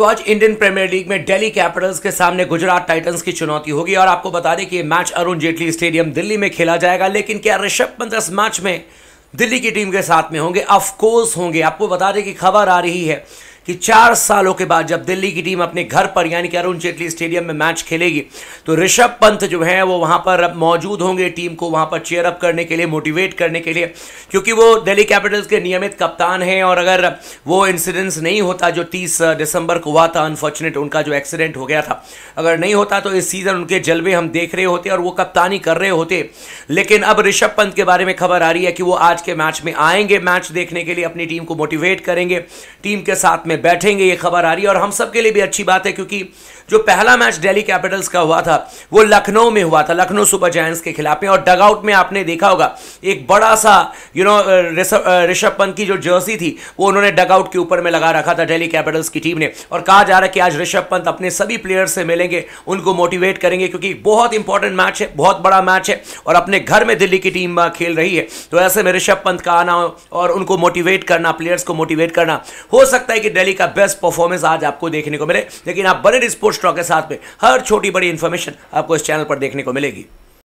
तो आज Indian premiere league में दिल्ली कैपिटल्स के सामने गुजरात टाइटंस की चुनौती होगी और आपको बता दें कि ये मैच अरुण जेटली स्टेडियम दिल्ली में खेला जाएगा लेकिन क्या ऋषभ पंत इस मैच में दिल्ली की टीम के साथ में होंगे ऑफकोर्स होंगे आपको बता दें कि खबर आ रही है कि चार सालों के बाद जब दिल्ली की टीम अपने घर पर यानी कि अरुण जेटली स्टेडियम में मैच खेलेगी तो ऋषभ पंत जो है वो वहां पर मौजूद होंगे टीम को वहां पर चेयरअप करने के लिए मोटिवेट करने के लिए क्योंकि वो दिल्ली कैपिटल्स के नियमित कप्तान हैं और अगर वो इंसिडेंस नहीं होता जो तीस दिसंबर को हुआ था अनफॉर्चुनेट उनका जो एक्सीडेंट हो गया था अगर नहीं होता तो इस सीज़न उनके जलवे हम देख रहे होते और वो कप्तानी कर रहे होते लेकिन अब ऋषभ पंत के बारे में खबर आ रही है कि वो आज के मैच में आएंगे मैच देखने के लिए अपनी टीम को मोटिवेट करेंगे टीम के साथ में बैठेंगे ये खबर आ रही है और हम सबके लिए भी अच्छी बात है क्योंकि जो पहला मैच दिल्ली कैपिटल्स का हुआ था वो लखनऊ में हुआ था लखनऊ सुपर जायंट्स के खिलाफ में और डगआउट में आपने देखा होगा एक बड़ा सा यू नो ऋषभ पंत की जो जर्सी थी वो उन्होंने डगआउट के ऊपर में लगा रखा था दिल्ली कैपिटल्स की टीम ने और कहा जा रहा है कि आज ऋषभ पंत अपने सभी प्लेयर्स से मिलेंगे उनको मोटिवेट करेंगे क्योंकि बहुत इंपॉर्टेंट मैच है बहुत बड़ा मैच है और अपने घर में दिल्ली की टीम खेल रही है तो ऐसे में ऋषभ पंत का आना और उनको मोटिवेट करना प्लेयर्स को मोटिवेट करना हो सकता है कि दिल्ली का बेस्ट परफॉर्मेंस आज आपको देखने को मिले लेकिन आप बने स्पोर्ट्स स्टॉक के साथ में हर छोटी बड़ी इन्फॉर्मेशन आपको इस चैनल पर देखने को मिलेगी